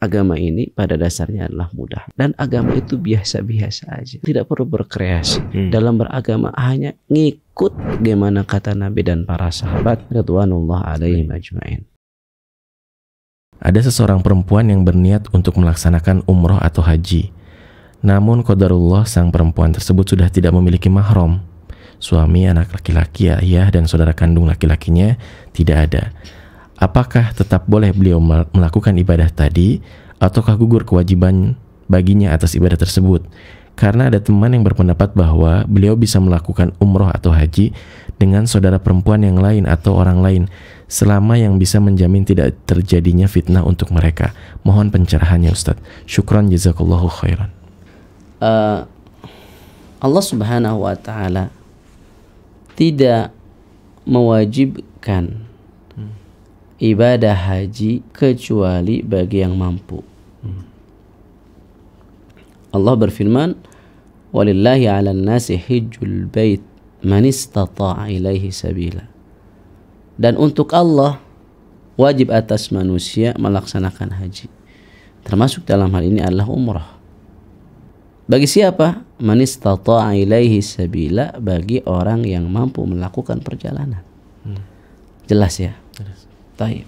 agama ini pada dasarnya adalah mudah dan agama itu biasa-biasa aja tidak perlu berkreasi hmm. dalam beragama hanya ngikut bagaimana kata Nabi dan para sahabat radhiyallahu alaihi majma'in ada seseorang perempuan yang berniat untuk melaksanakan umroh atau haji. Namun kodarullah sang perempuan tersebut sudah tidak memiliki mahram. Suami anak laki-laki ayah dan saudara kandung laki-lakinya tidak ada apakah tetap boleh beliau melakukan ibadah tadi ataukah gugur kewajiban baginya atas ibadah tersebut? Karena ada teman yang berpendapat bahwa beliau bisa melakukan umroh atau haji dengan saudara perempuan yang lain atau orang lain selama yang bisa menjamin tidak terjadinya fitnah untuk mereka. Mohon pencerahannya Ustadz. Syukran jazakallahu khairan. Uh, Allah subhanahu wa ta'ala tidak mewajibkan ibadah haji kecuali bagi yang mampu. Allah berfirman, "Walillahi 'alan nasi hajjul bait man istata'a ilaihi sabila." Dan untuk Allah wajib atas manusia melaksanakan haji. Termasuk dalam hal ini adalah umrah. Bagi siapa? Man istata'a ilaihi sabila bagi orang yang mampu melakukan perjalanan. Hmm. Jelas ya? Jelas. Taib.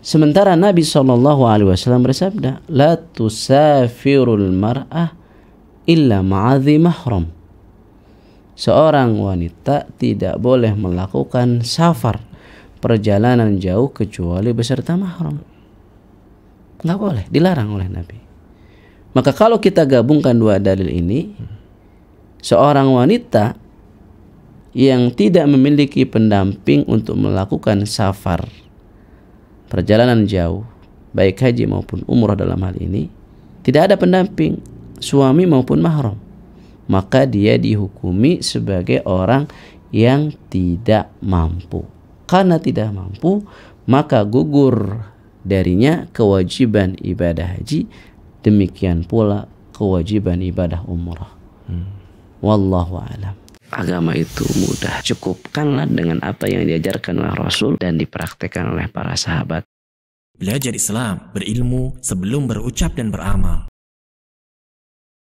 Sementara Nabi Shallallahu Alaihi Wasallam bersabda, تسافر tusafirul إلا illa ذي محرم. Seorang wanita tidak boleh melakukan safar perjalanan jauh kecuali beserta mahram. Nggak boleh, dilarang oleh Nabi. Maka kalau kita gabungkan dua dalil ini, seorang wanita yang tidak memiliki pendamping untuk melakukan safar perjalanan jauh baik haji maupun umrah dalam hal ini tidak ada pendamping suami maupun mahram maka dia dihukumi sebagai orang yang tidak mampu karena tidak mampu maka gugur darinya kewajiban ibadah haji demikian pula kewajiban ibadah umrah hmm. wallahu alam agama itu mudah. Cukupkanlah dengan apa yang diajarkan oleh Rasul dan dipraktekkan oleh para sahabat. Belajar Islam, berilmu sebelum berucap dan beramal.